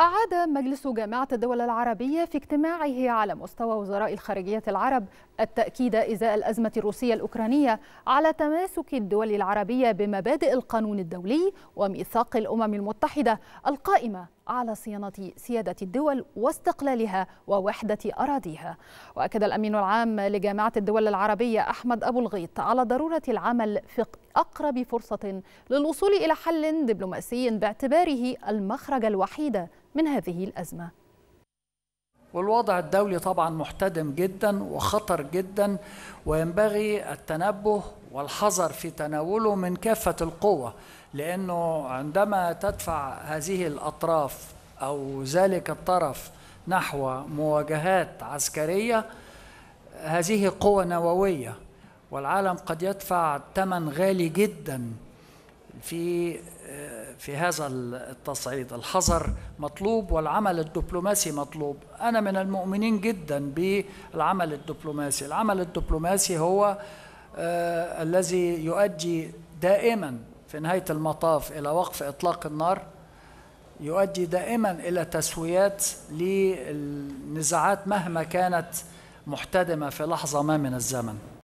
أعاد مجلس جامعة الدول العربية في اجتماعه على مستوى وزراء الخارجية العرب التأكيد إزاء الأزمة الروسية الأوكرانية على تماسك الدول العربية بمبادئ القانون الدولي وميثاق الأمم المتحدة القائمة على صيانة سيادة الدول واستقلالها ووحدة أراضيها وأكد الأمين العام لجامعة الدول العربية أحمد أبو الغيط على ضرورة العمل في أقرب فرصة للوصول إلى حل دبلوماسي باعتباره المخرج الوحيد من هذه الأزمة والوضع الدولي طبعا محتدم جدا وخطر جدا وينبغي التنبه والحذر في تناوله من كافة القوة لأنه عندما تدفع هذه الأطراف أو ذلك الطرف نحو مواجهات عسكرية هذه قوة نووية والعالم قد يدفع ثمن غالي جدا في في هذا التصعيد الحذر مطلوب والعمل الدبلوماسي مطلوب أنا من المؤمنين جدا بالعمل الدبلوماسي العمل الدبلوماسي هو آه، الذي يؤدي دائما في نهاية المطاف إلى وقف إطلاق النار يؤدي دائما إلى تسويات للنزاعات مهما كانت محتدمة في لحظة ما من الزمن